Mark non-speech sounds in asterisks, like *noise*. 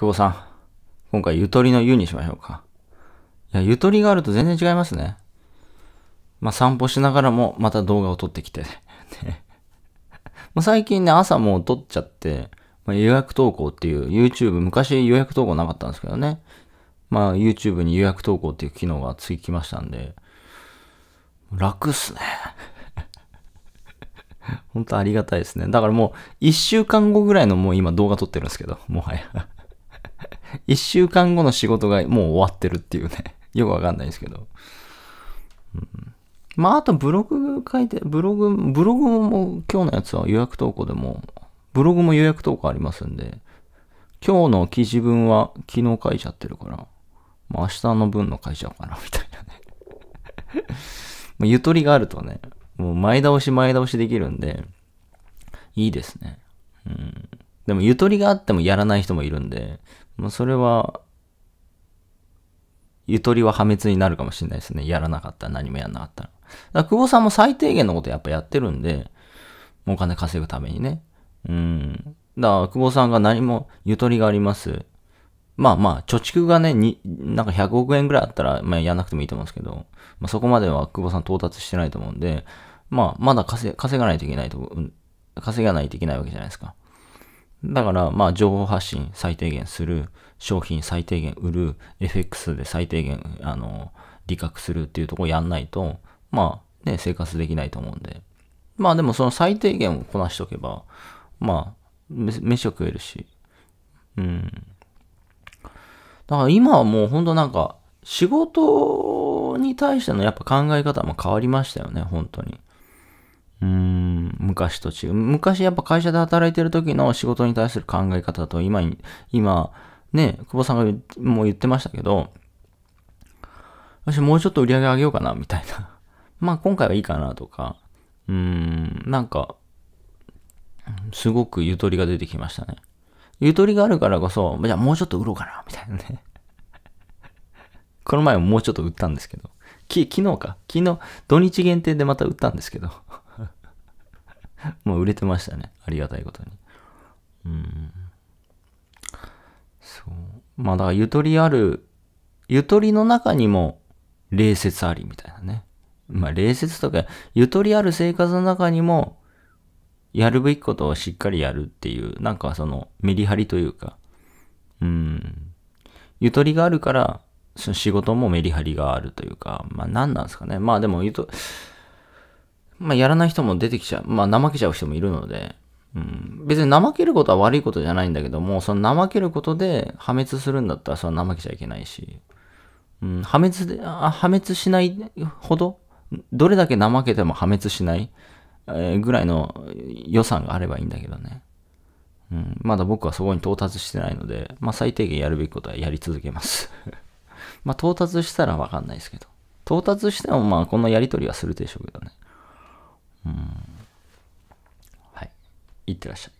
久保さん。今回ゆとりの湯にしましょうか。いや、ゆとりがあると全然違いますね。まあ、散歩しながらもまた動画を撮ってきて、*laughs* 最近ね、朝もう撮っちゃって、まあ、予約投稿っていう YouTube、昔予約投稿なかったんですけどね。まあ YouTube に予約投稿っていう機能がつきましたんで、楽っすね。*laughs* 本当ありがたいですね。だからもう一週間後ぐらいのもう今動画撮ってるんですけど、もはや一週間後の仕事がもう終わってるっていうね。*laughs* よくわかんないですけど。うん、まあ、あとブログ書いて、ブログ、ブログも今日のやつは予約投稿でも、ブログも予約投稿ありますんで、今日の記事文は昨日書いちゃってるから、まあ、明日の分の書いちゃおうかな、*laughs* みたいなね。*laughs* まゆとりがあるとね、もう前倒し前倒しできるんで、いいですね。うん。でもゆとりがあってもやらない人もいるんで、もうそれは、ゆとりは破滅になるかもしれないですね。やらなかったら何もやらなかったら。だら久保さんも最低限のことやっぱやってるんで、お金稼ぐためにね。うん。だから久保さんが何もゆとりがあります。まあまあ、貯蓄がね、に、なんか100億円ぐらいあったら、まあやんなくてもいいと思うんですけど、まあそこまでは久保さん到達してないと思うんで、まあ、まだ稼がないといけないと、稼がないといけないわけじゃないですか。だから、まあ、情報発信最低限する、商品最低限売る、FX で最低限、あの、利確するっていうとこやんないと、まあ、ね、生活できないと思うんで。まあでもその最低限をこなしとけば、まあ、飯食えるし。うん。だから今はもうほんとなんか、仕事に対してのやっぱ考え方も変わりましたよね、本当に。うーん、昔と違う。昔やっぱ会社で働いてる時の仕事に対する考え方と今に、今、ね、久保さんがもう言ってましたけど、私もうちょっと売り上げ上げようかな、みたいな。*laughs* まあ今回はいいかなとか、うーん、なんか、すごくゆとりが出てきましたね。ゆとりがあるからこそ、じゃあもうちょっと売ろうかな、みたいなね。*laughs* この前ももうちょっと売ったんですけど。き、昨日か。昨日、土日限定でまた売ったんですけど。*laughs* もう売れてましたね。ありがたいことに。うん。そう。まあだからゆとりある、ゆとりの中にも礼節ありみたいなね。まあ礼節とか、ゆとりある生活の中にも、やるべきことをしっかりやるっていう、なんかそのメリハリというか、うん。ゆとりがあるから、その仕事もメリハリがあるというか、まあ何なんですかね。まあでもゆと、まあ、やらない人も出てきちゃう。まあ、怠けちゃう人もいるので、うん、別に怠けることは悪いことじゃないんだけども、その怠けることで破滅するんだったら、その怠けちゃいけないし、うん、破滅で、破滅しないほど、どれだけ怠けても破滅しない、えー、ぐらいの予算があればいいんだけどね。うん、まだ僕はそこに到達してないので、まあ、最低限やるべきことはやり続けます *laughs* まあ、到達したらわかんないですけど。到達しても、まあ、こんなやりとりはするでしょうけどね。ってらっしゃい。